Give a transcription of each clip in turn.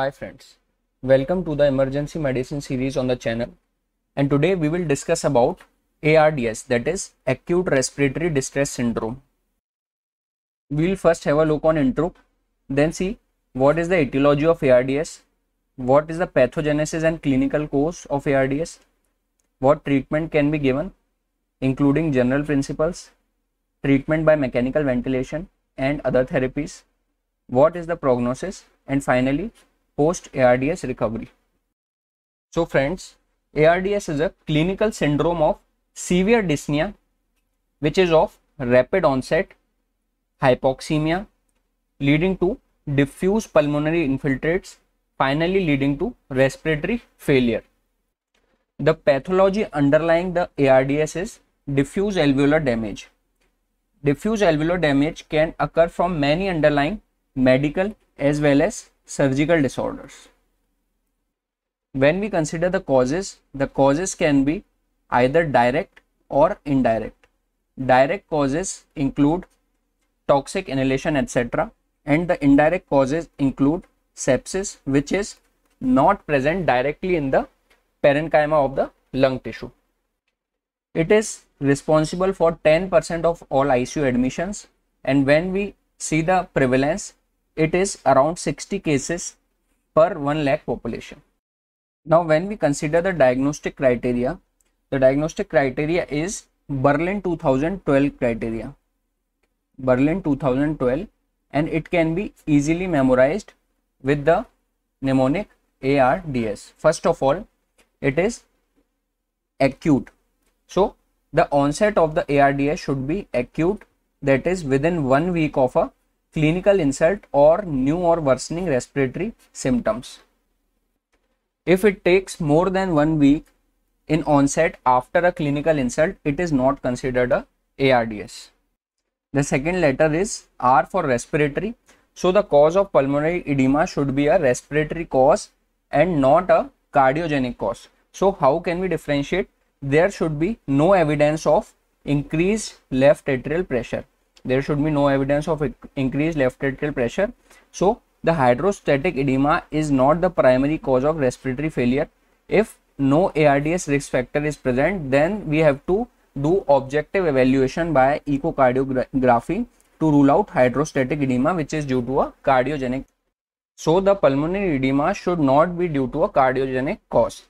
Hi friends, welcome to the emergency medicine series on the channel and today we will discuss about ARDS that is acute respiratory distress syndrome. We will first have a look on intro then see what is the etiology of ARDS, what is the pathogenesis and clinical course of ARDS, what treatment can be given including general principles, treatment by mechanical ventilation and other therapies, what is the prognosis and finally post ARDS recovery. So friends, ARDS is a clinical syndrome of severe dyspnea which is of rapid onset hypoxemia leading to diffuse pulmonary infiltrates finally leading to respiratory failure. The pathology underlying the ARDS is diffuse alveolar damage. Diffuse alveolar damage can occur from many underlying medical as well as surgical disorders. When we consider the causes, the causes can be either direct or indirect. Direct causes include toxic inhalation, etc., and the indirect causes include sepsis, which is not present directly in the parenchyma of the lung tissue. It is responsible for 10% of all ICU admissions, and when we see the prevalence, it is around 60 cases per 1 lakh population. Now when we consider the diagnostic criteria, the diagnostic criteria is Berlin 2012 criteria. Berlin 2012 and it can be easily memorized with the mnemonic ARDS. First of all, it is acute. So the onset of the ARDS should be acute that is within one week of a clinical insult or new or worsening respiratory symptoms. If it takes more than one week in onset after a clinical insult, it is not considered a ARDS. The second letter is R for respiratory. So the cause of pulmonary edema should be a respiratory cause and not a cardiogenic cause. So how can we differentiate? There should be no evidence of increased left atrial pressure there should be no evidence of increased left atrial pressure. So the hydrostatic edema is not the primary cause of respiratory failure. If no ARDS risk factor is present, then we have to do objective evaluation by echocardiography to rule out hydrostatic edema which is due to a cardiogenic. So the pulmonary edema should not be due to a cardiogenic cause.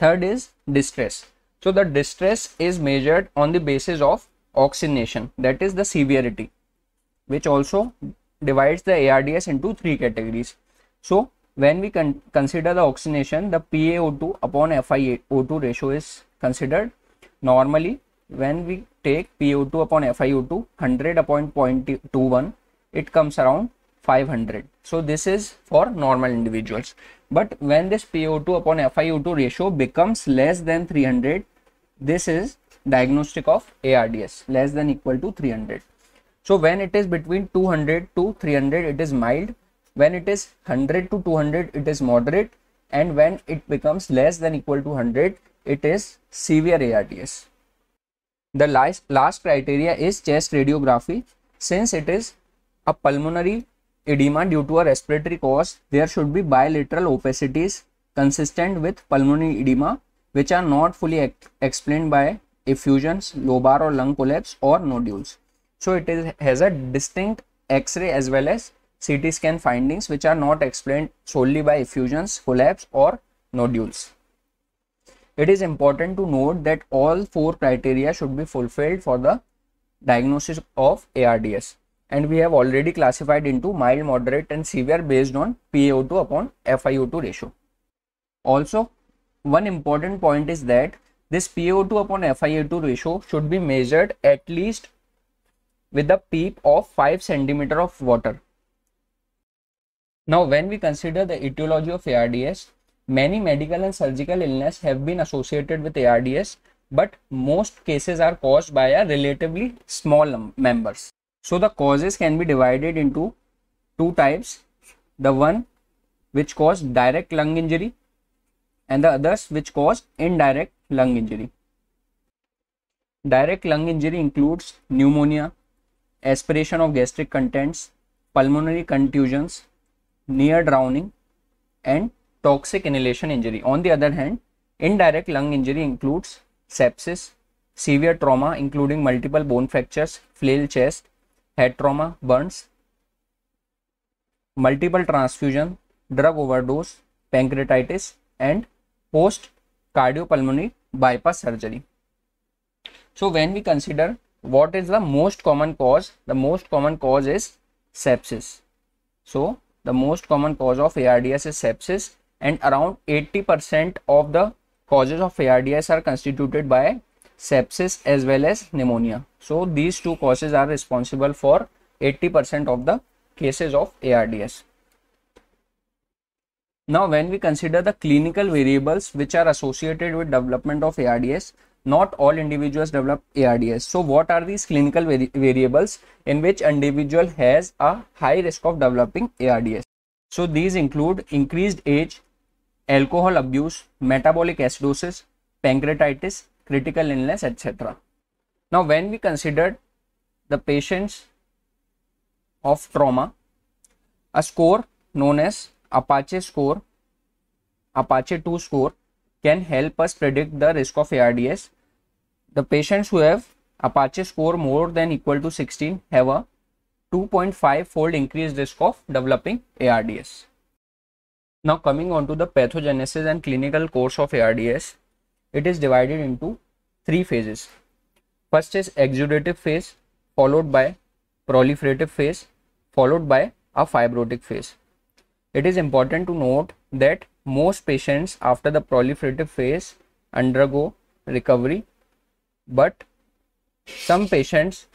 Third is distress. So the distress is measured on the basis of oxygenation that is the severity which also divides the ARDS into three categories. So when we can consider the oxygenation the PaO2 upon FiO2 ratio is considered normally when we take PO2 upon FiO2 100 upon 0.21 it comes around 500 so this is for normal individuals but when this PO2 upon FiO2 ratio becomes less than 300 this is diagnostic of ARDS less than equal to 300. So when it is between 200 to 300 it is mild, when it is 100 to 200 it is moderate and when it becomes less than equal to 100 it is severe ARDS. The last, last criteria is chest radiography. Since it is a pulmonary edema due to a respiratory cause, there should be bilateral opacities consistent with pulmonary edema which are not fully explained by effusions, lobar or lung collapse or nodules. So it is, has a distinct X-ray as well as CT scan findings which are not explained solely by effusions, collapse or nodules. It is important to note that all four criteria should be fulfilled for the diagnosis of ARDS and we have already classified into mild, moderate and severe based on PaO2 upon FiO2 ratio. Also, one important point is that this PO2 upon FiO2 ratio should be measured at least with a peep of 5 centimeter of water. Now, when we consider the etiology of ARDS, many medical and surgical illness have been associated with ARDS, but most cases are caused by a relatively small members. So, the causes can be divided into two types, the one which cause direct lung injury and the others which cause indirect lung injury direct lung injury includes pneumonia aspiration of gastric contents pulmonary contusions near drowning and toxic inhalation injury on the other hand indirect lung injury includes sepsis severe trauma including multiple bone fractures flail chest head trauma burns multiple transfusion drug overdose pancreatitis and post cardiopulmonary bypass surgery. So when we consider what is the most common cause, the most common cause is sepsis. So the most common cause of ARDS is sepsis and around 80% of the causes of ARDS are constituted by sepsis as well as pneumonia. So these two causes are responsible for 80% of the cases of ARDS. Now, when we consider the clinical variables which are associated with development of ARDS, not all individuals develop ARDS. So, what are these clinical vari variables in which individual has a high risk of developing ARDS? So, these include increased age, alcohol abuse, metabolic acidosis, pancreatitis, critical illness, etc. Now, when we consider the patients of trauma, a score known as Apache score, Apache 2 score can help us predict the risk of ARDS. The patients who have Apache score more than equal to 16 have a 2.5 fold increased risk of developing ARDS. Now coming on to the pathogenesis and clinical course of ARDS, it is divided into three phases. First is exudative phase followed by proliferative phase followed by a fibrotic phase. It is important to note that most patients after the proliferative phase undergo recovery, but some patients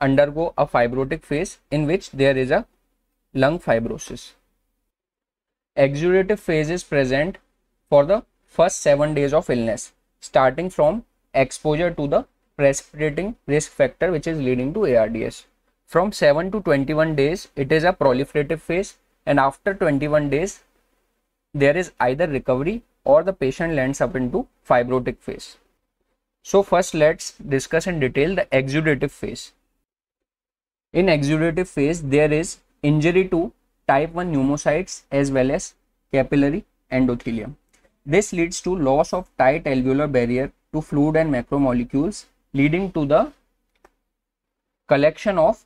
undergo a fibrotic phase in which there is a lung fibrosis. Exudative phase is present for the first 7 days of illness starting from exposure to the precipitating risk factor which is leading to ARDS. From 7 to 21 days it is a proliferative phase and after 21 days there is either recovery or the patient lands up into fibrotic phase. So first let's discuss in detail the exudative phase. In exudative phase there is injury to type 1 pneumocytes as well as capillary endothelium. This leads to loss of tight alveolar barrier to fluid and macromolecules leading to the collection of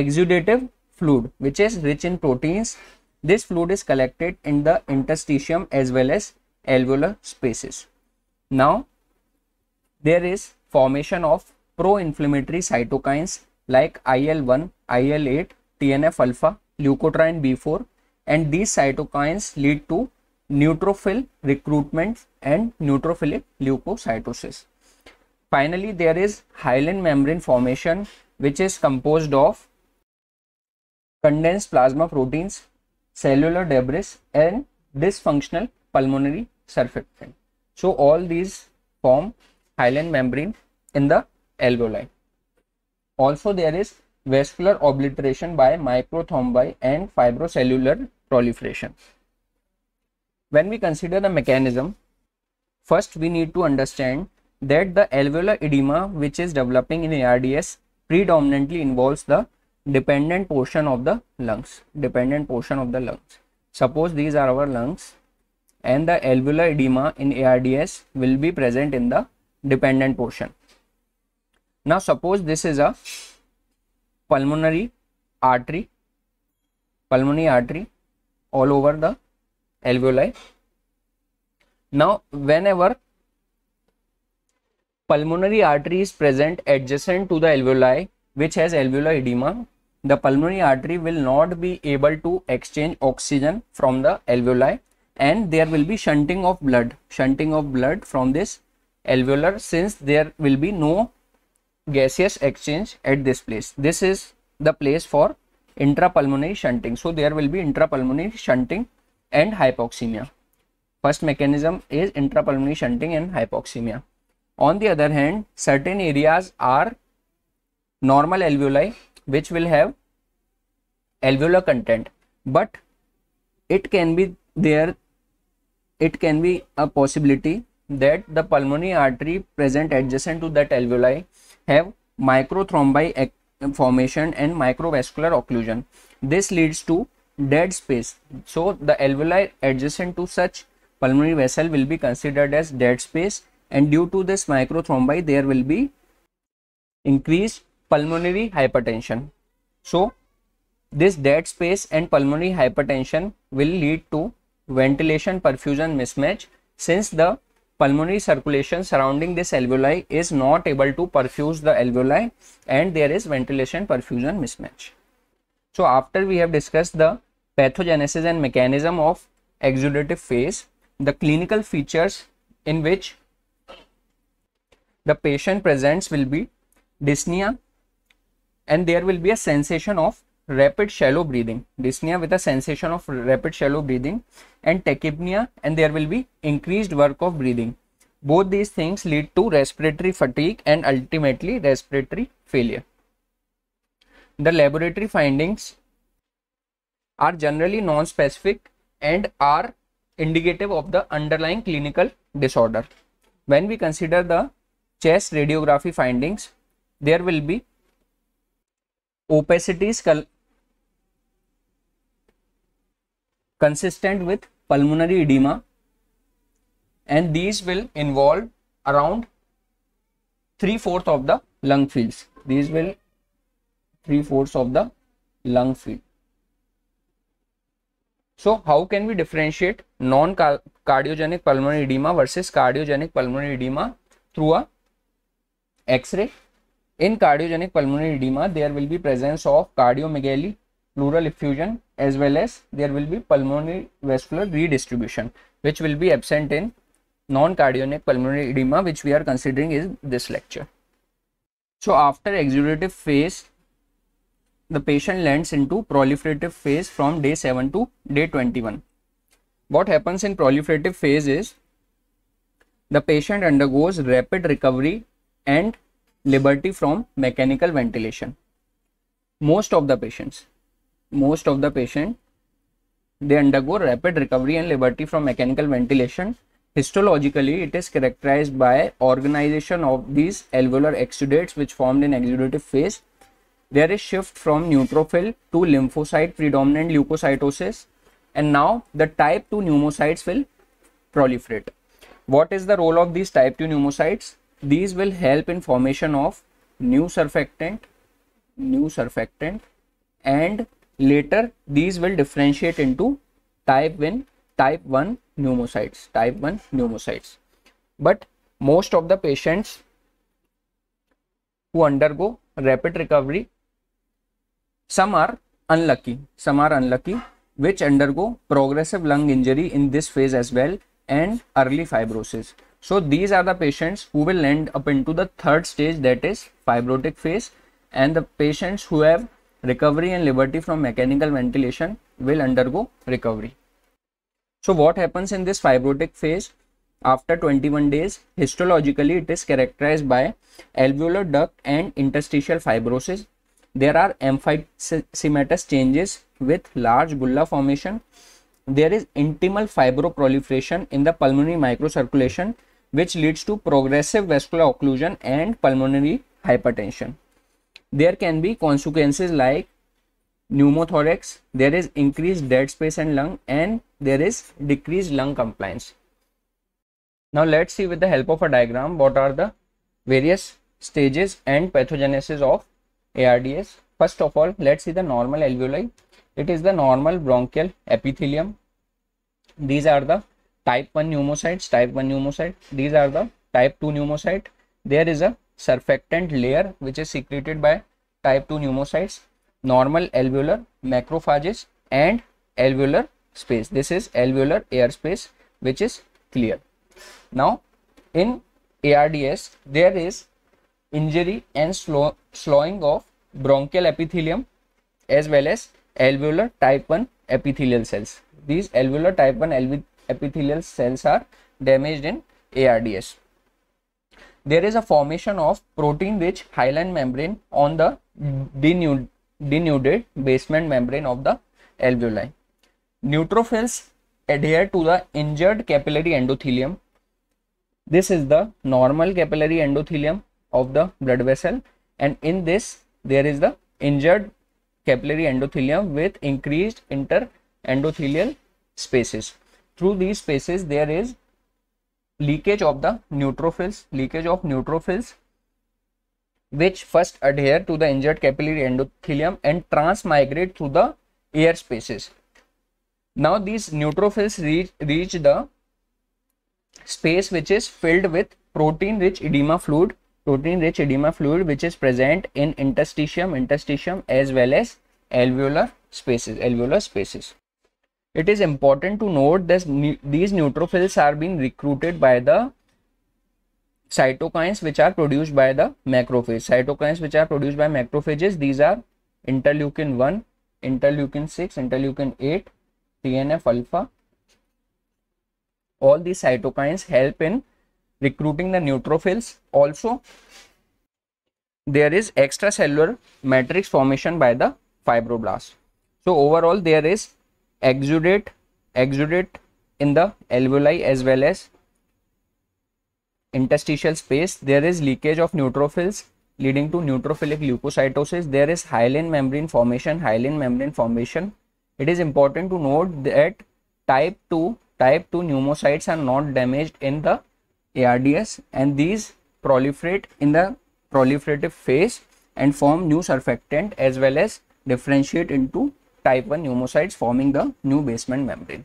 exudative fluid which is rich in proteins this fluid is collected in the interstitium as well as alveolar spaces. Now, there is formation of pro-inflammatory cytokines like IL-1, IL-8, TNF-alpha, leukotriene B4 and these cytokines lead to neutrophil recruitment and neutrophilic leukocytosis. Finally, there is hyaline membrane formation which is composed of condensed plasma proteins cellular debris and dysfunctional pulmonary surfactant. So all these form hyaline membrane in the alveoli. Also there is vascular obliteration by microthrombi and fibrocellular proliferation. When we consider the mechanism, first we need to understand that the alveolar edema which is developing in ARDS predominantly involves the dependent portion of the lungs dependent portion of the lungs suppose these are our lungs and the alveolar edema in ARDS will be present in the dependent portion now suppose this is a pulmonary artery pulmonary artery all over the alveoli now whenever pulmonary artery is present adjacent to the alveoli which has alveolar edema the pulmonary artery will not be able to exchange oxygen from the alveoli and there will be shunting of blood shunting of blood from this alveolar since there will be no gaseous exchange at this place this is the place for intrapulmonary shunting so there will be intrapulmonary shunting and hypoxemia first mechanism is intrapulmonary shunting and hypoxemia on the other hand certain areas are normal alveoli which will have alveolar content but it can be there it can be a possibility that the pulmonary artery present adjacent to that alveoli have microthrombi formation and microvascular occlusion this leads to dead space so the alveoli adjacent to such pulmonary vessel will be considered as dead space and due to this microthrombi there will be increased pulmonary hypertension. So this dead space and pulmonary hypertension will lead to ventilation perfusion mismatch since the pulmonary circulation surrounding this alveoli is not able to perfuse the alveoli and there is ventilation perfusion mismatch. So after we have discussed the pathogenesis and mechanism of exudative phase, the clinical features in which the patient presents will be dyspnea, and there will be a sensation of rapid shallow breathing, dyspnea with a sensation of rapid shallow breathing and tachypnea and there will be increased work of breathing. Both these things lead to respiratory fatigue and ultimately respiratory failure. The laboratory findings are generally non-specific and are indicative of the underlying clinical disorder. When we consider the chest radiography findings, there will be Opacities consistent with pulmonary edema and these will involve around three-fourths of the lung fields. These will three-fourths of the lung field. So, how can we differentiate non-cardiogenic pulmonary edema versus cardiogenic pulmonary edema through a X-ray in cardiogenic pulmonary edema, there will be presence of cardiomegaly, pleural effusion, as well as there will be pulmonary vascular redistribution, which will be absent in non-cardiogenic pulmonary edema, which we are considering in this lecture. So after exudative phase, the patient lands into proliferative phase from day 7 to day 21. What happens in proliferative phase is the patient undergoes rapid recovery and liberty from mechanical ventilation most of the patients most of the patient they undergo rapid recovery and liberty from mechanical ventilation histologically it is characterized by organization of these alveolar exudates which formed in exudative phase there is shift from neutrophil to lymphocyte predominant leukocytosis and now the type 2 pneumocytes will proliferate what is the role of these type 2 pneumocytes these will help in formation of new surfactant new surfactant and later these will differentiate into type 1 type 1 pneumocytes type 1 pneumocytes but most of the patients who undergo rapid recovery some are unlucky some are unlucky which undergo progressive lung injury in this phase as well and early fibrosis so these are the patients who will end up into the third stage that is fibrotic phase and the patients who have recovery and liberty from mechanical ventilation will undergo recovery. So what happens in this fibrotic phase? After 21 days, histologically it is characterized by alveolar duct and interstitial fibrosis. There are emphysematous changes with large bulla formation. There is intimal fibroproliferation in the pulmonary microcirculation which leads to progressive vascular occlusion and pulmonary hypertension. There can be consequences like pneumothorax, there is increased dead space in lung and there is decreased lung compliance. Now let's see with the help of a diagram what are the various stages and pathogenesis of ARDS. First of all, let's see the normal alveoli. It is the normal bronchial epithelium. These are the type 1 pneumocytes type 1 pneumocyte these are the type 2 pneumocyte there is a surfactant layer which is secreted by type 2 pneumocytes normal alveolar macrophages and alveolar space this is alveolar airspace which is clear now in ARDS there is injury and slow, slowing of bronchial epithelium as well as alveolar type 1 epithelial cells these alveolar type 1 epithelial cells are damaged in ARDS. There is a formation of protein-rich hyaline membrane on the denuded basement membrane of the alveoli. Neutrophils adhere to the injured capillary endothelium. This is the normal capillary endothelium of the blood vessel and in this there is the injured capillary endothelium with increased inter endothelial spaces through these spaces there is leakage of the neutrophils, leakage of neutrophils which first adhere to the injured capillary endothelium and transmigrate through the air spaces. Now these neutrophils reach, reach the space which is filled with protein rich edema fluid, protein rich edema fluid which is present in interstitium, interstitium as well as alveolar spaces, alveolar spaces. It is important to note that these neutrophils are being recruited by the cytokines which are produced by the macrophage. Cytokines which are produced by macrophages, these are interleukin 1, interleukin 6, interleukin 8, TNF alpha. All these cytokines help in recruiting the neutrophils. Also, there is extracellular matrix formation by the fibroblast. So, overall, there is exudate exudate in the alveoli as well as interstitial space there is leakage of neutrophils leading to neutrophilic leukocytosis there is hyaline membrane formation hyaline membrane formation it is important to note that type 2 type 2 pneumocytes are not damaged in the ARDS and these proliferate in the proliferative phase and form new surfactant as well as differentiate into type 1 pneumocytes forming the new basement membrane.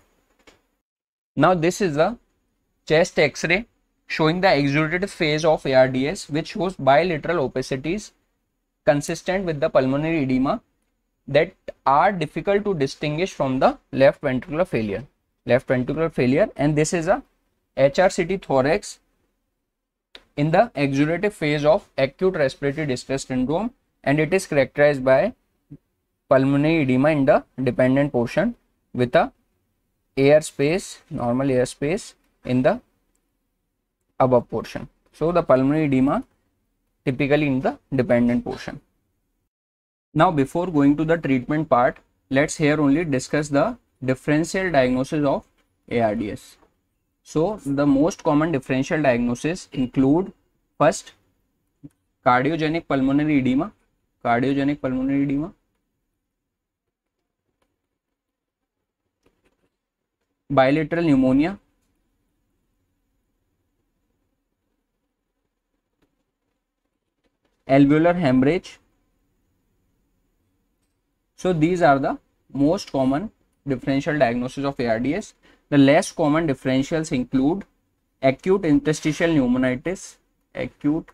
Now this is a chest x-ray showing the exudative phase of ARDS which shows bilateral opacities consistent with the pulmonary edema that are difficult to distinguish from the left ventricular failure left ventricular failure and this is a HRCT thorax in the exudative phase of acute respiratory distress syndrome and it is characterized by pulmonary edema in the dependent portion with a air space, normal air space in the above portion. So the pulmonary edema typically in the dependent portion. Now before going to the treatment part, let's here only discuss the differential diagnosis of ARDS. So the most common differential diagnosis include first cardiogenic pulmonary edema, cardiogenic pulmonary edema, bilateral pneumonia alveolar hemorrhage so these are the most common differential diagnosis of ARDS the less common differentials include acute interstitial pneumonitis acute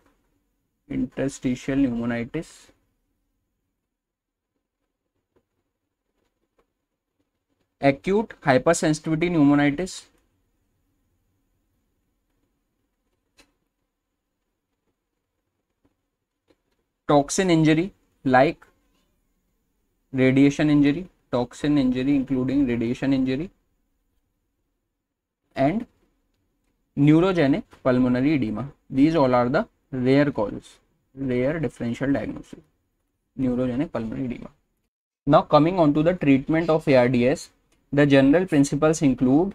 interstitial pneumonitis acute hypersensitivity pneumonitis toxin injury like radiation injury toxin injury including radiation injury and neurogenic pulmonary edema these all are the rare causes rare differential diagnosis neurogenic pulmonary edema now coming on to the treatment of ARDS The general principles include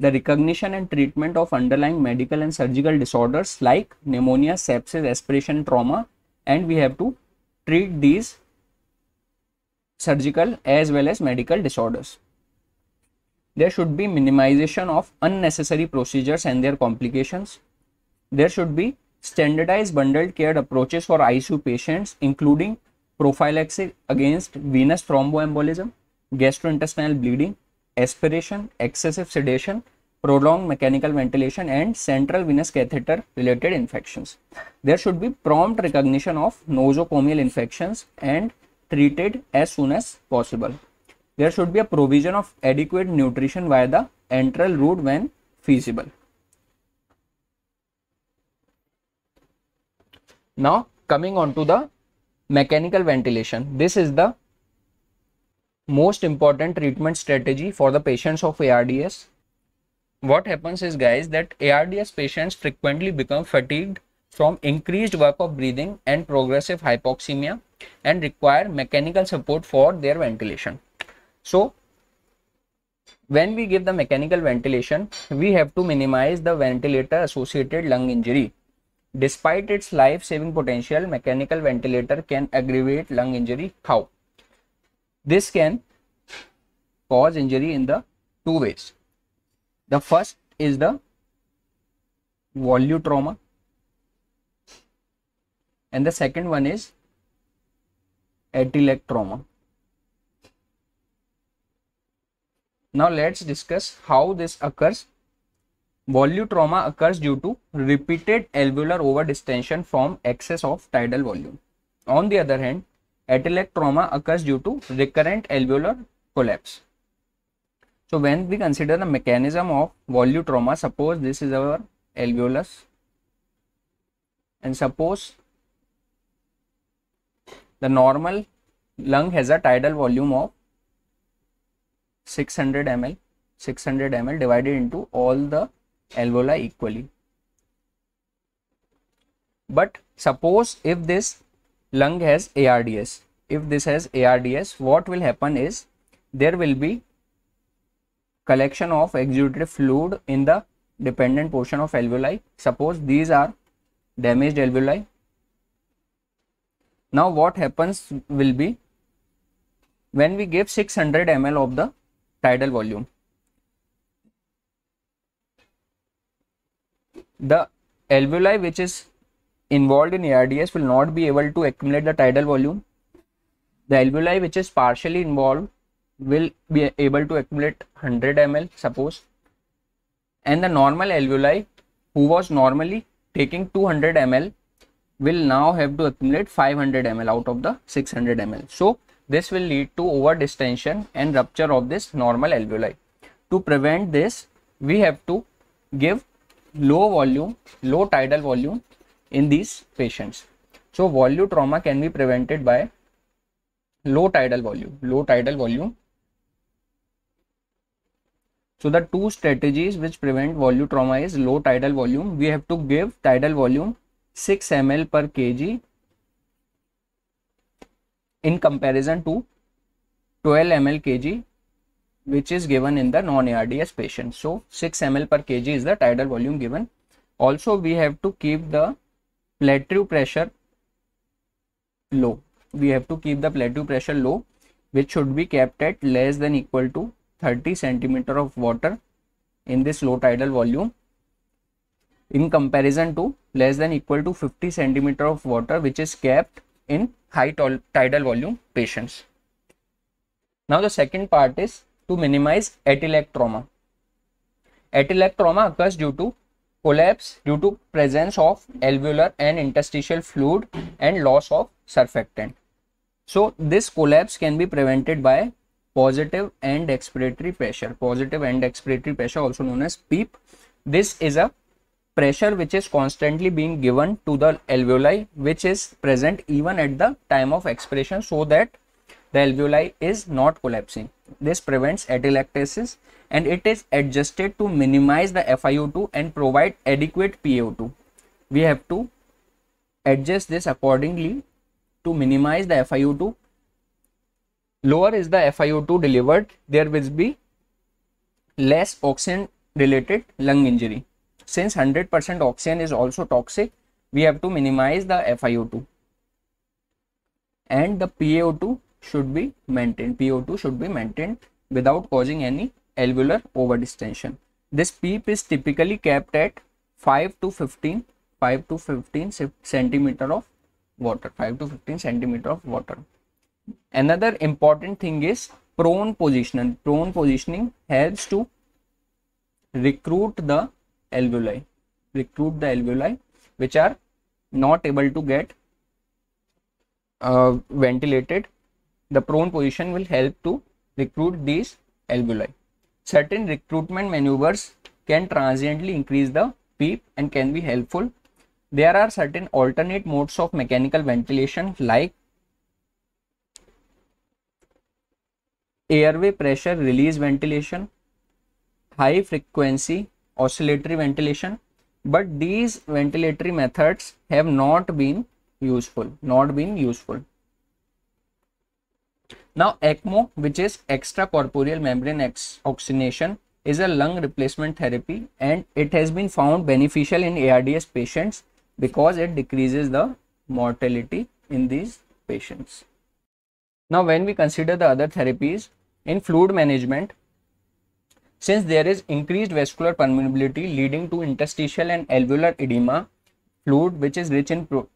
the recognition and treatment of underlying medical and surgical disorders like pneumonia, sepsis, aspiration, trauma, and we have to treat these surgical as well as medical disorders. There should be minimization of unnecessary procedures and their complications. There should be standardized bundled care approaches for ICU patients, including prophylaxis against venous thromboembolism, gastrointestinal bleeding, aspiration, excessive sedation, prolonged mechanical ventilation and central venous catheter related infections. There should be prompt recognition of nosocomial infections and treated as soon as possible. There should be a provision of adequate nutrition via the enteral route when feasible. Now coming on to the mechanical ventilation. This is the most important treatment strategy for the patients of ARDS. What happens is guys that ARDS patients frequently become fatigued from increased work of breathing and progressive hypoxemia and require mechanical support for their ventilation. So when we give the mechanical ventilation, we have to minimize the ventilator associated lung injury. Despite its life saving potential, mechanical ventilator can aggravate lung injury. How? This can cause injury in the two ways. The first is the volume trauma, and the second one is atelic trauma. Now let's discuss how this occurs. Volume trauma occurs due to repeated alveolar overdistension from excess of tidal volume. On the other hand, atellect trauma occurs due to recurrent alveolar collapse. So when we consider the mechanism of volute trauma, suppose this is our alveolus and suppose the normal lung has a tidal volume of 600 ml 600 ml divided into all the alveoli equally but suppose if this lung has ARDS. If this has ARDS, what will happen is there will be collection of exudative fluid in the dependent portion of alveoli. Suppose these are damaged alveoli. Now what happens will be when we give 600 ml of the tidal volume. The alveoli which is involved in ARDS will not be able to accumulate the tidal volume. The alveoli which is partially involved will be able to accumulate 100 ml suppose and the normal alveoli who was normally taking 200 ml will now have to accumulate 500 ml out of the 600 ml. So this will lead to over distension and rupture of this normal alveoli. To prevent this we have to give low volume, low tidal volume in these patients. So volume trauma can be prevented by low tidal volume, low tidal volume. So the two strategies which prevent volume trauma is low tidal volume. We have to give tidal volume 6 ml per kg in comparison to 12 ml kg which is given in the non-ARDS patient. So 6 ml per kg is the tidal volume given. Also we have to keep the plateau pressure low we have to keep the plateau pressure low which should be kept at less than equal to 30 centimeter of water in this low tidal volume in comparison to less than equal to 50 centimeter of water which is kept in high tidal volume patients. Now the second part is to minimize atelectroma. Atelectroma occurs due to collapse due to presence of alveolar and interstitial fluid and loss of surfactant. So this collapse can be prevented by positive end expiratory pressure, positive end expiratory pressure also known as PEEP. This is a pressure which is constantly being given to the alveoli which is present even at the time of expiration so that the alveoli is not collapsing. This prevents atelectasis and it is adjusted to minimize the FiO2 and provide adequate PaO2. We have to adjust this accordingly to minimize the FiO2. Lower is the FiO2 delivered, there will be less oxygen related lung injury. Since 100% oxygen is also toxic, we have to minimize the FiO2 and the PaO2 should be maintained PO2 should be maintained without causing any alveolar overdistension this PEEP is typically kept at 5 to 15 5 to 15 centimeter of water 5 to 15 centimeter of water another important thing is prone positioning prone positioning helps to recruit the alveoli recruit the alveoli which are not able to get uh, ventilated the prone position will help to recruit these alveoli. Certain recruitment maneuvers can transiently increase the PEEP and can be helpful. There are certain alternate modes of mechanical ventilation like airway pressure release ventilation, high frequency oscillatory ventilation, but these ventilatory methods have not been useful, not been useful. Now ECMO, which is extracorporeal membrane ex oxygenation, is a lung replacement therapy and it has been found beneficial in ARDS patients because it decreases the mortality in these patients. Now when we consider the other therapies in fluid management, since there is increased vascular permeability leading to interstitial and alveolar edema, fluid which is rich in pro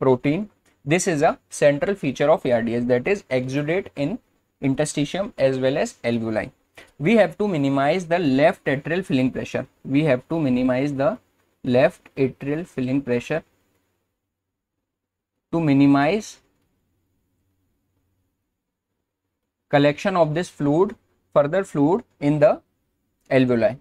protein this is a central feature of ARDS that is exudate in interstitium as well as alveoli. We have to minimize the left atrial filling pressure. We have to minimize the left atrial filling pressure to minimize collection of this fluid further fluid in the alveoli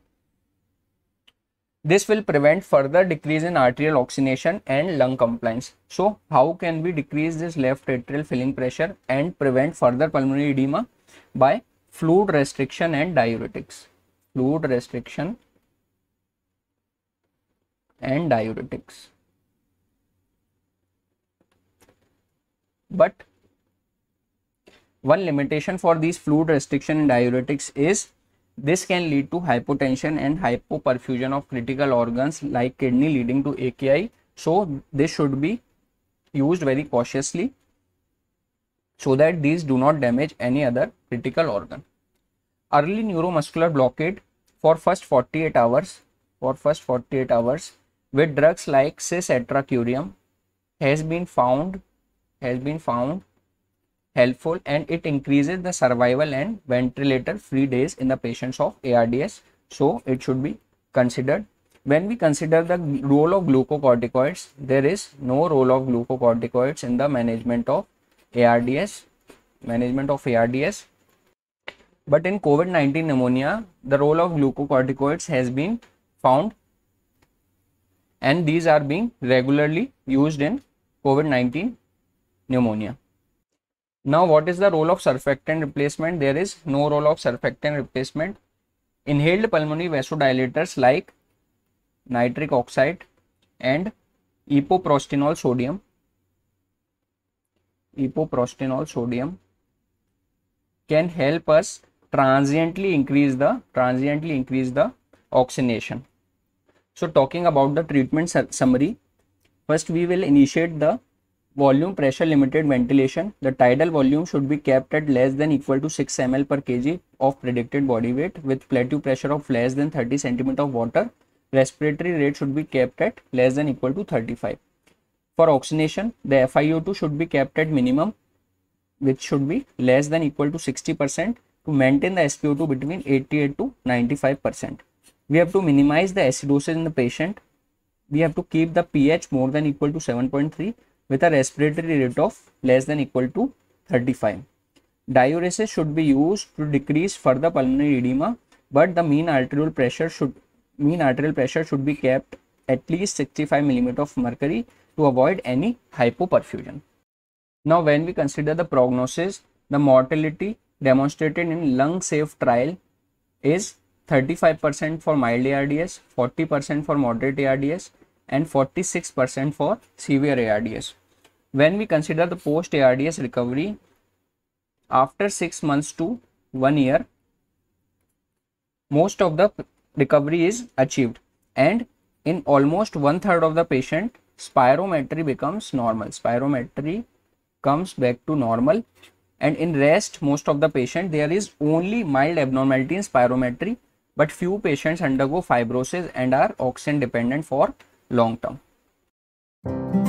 this will prevent further decrease in arterial oxygenation and lung compliance. So how can we decrease this left atrial filling pressure and prevent further pulmonary edema? By fluid restriction and diuretics. Fluid restriction and diuretics. But one limitation for these fluid restriction and diuretics is this can lead to hypotension and hypoperfusion of critical organs like kidney leading to AKI. So this should be used very cautiously so that these do not damage any other critical organ. Early neuromuscular blockade for first 48 hours for first 48 hours with drugs like cisatracurium has been found has been found helpful and it increases the survival and ventilator free days in the patients of ARDS. So it should be considered. When we consider the role of glucocorticoids, there is no role of glucocorticoids in the management of ARDS, management of ARDS. But in COVID-19 pneumonia, the role of glucocorticoids has been found and these are being regularly used in COVID-19 pneumonia. Now what is the role of surfactant replacement? There is no role of surfactant replacement. Inhaled pulmonary vasodilators like nitric oxide and epoprostenol sodium epoprostenol sodium can help us transiently increase the transiently increase the oxygenation so talking about the treatment summary first we will initiate the Volume pressure limited ventilation. The tidal volume should be kept at less than equal to 6 ml per kg of predicted body weight with plateau pressure of less than 30 cm of water. Respiratory rate should be kept at less than equal to 35. For oxygenation, the FiO2 should be kept at minimum which should be less than equal to 60% to maintain the SpO2 between 88 to 95%. We have to minimize the acidosis in the patient. We have to keep the pH more than equal to 7.3 with a respiratory rate of less than equal to 35. Diuresis should be used to decrease further pulmonary edema, but the mean arterial pressure should mean arterial pressure should be kept at least 65 mm of mercury to avoid any hypoperfusion. Now, when we consider the prognosis, the mortality demonstrated in lung safe trial is 35% for mild ARDS, 40% for moderate ARDS, and 46% for severe ARDS. When we consider the post ARDS recovery after 6 months to 1 year, most of the recovery is achieved and in almost one third of the patient spirometry becomes normal spirometry comes back to normal and in rest most of the patient there is only mild abnormality in spirometry but few patients undergo fibrosis and are oxygen dependent for long term.